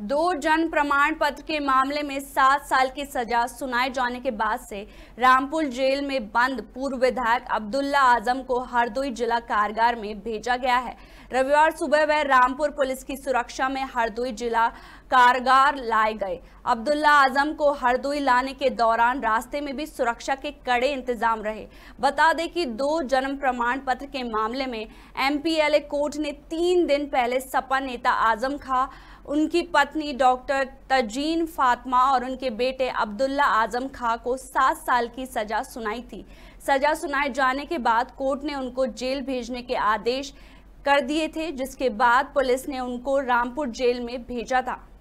दो जन प्रमाण पत्र के मामले में सात साल की सजा सुनाए जाने के बाद से रामपुर जेल में बंद पूर्व विधायक अब्दुल्ला आजम को हरदोई जिला कारागार में भेजा गया है रविवार सुबह वह रामपुर पुलिस की सुरक्षा में हरदोई जिला कारागार लाए गए अब्दुल्ला आजम को हरदोई लाने के दौरान रास्ते में भी सुरक्षा के कड़े इंतजाम रहे बता दें कि दो जन्म प्रमाण पत्र के मामले में एम कोर्ट ने तीन दिन पहले सपा नेता आजम खा उनकी पत्नी डॉक्टर तजीन फातमा और उनके बेटे अब्दुल्ला आजम खां को सात साल की सज़ा सुनाई थी सज़ा सुनाए जाने के बाद कोर्ट ने उनको जेल भेजने के आदेश कर दिए थे जिसके बाद पुलिस ने उनको रामपुर जेल में भेजा था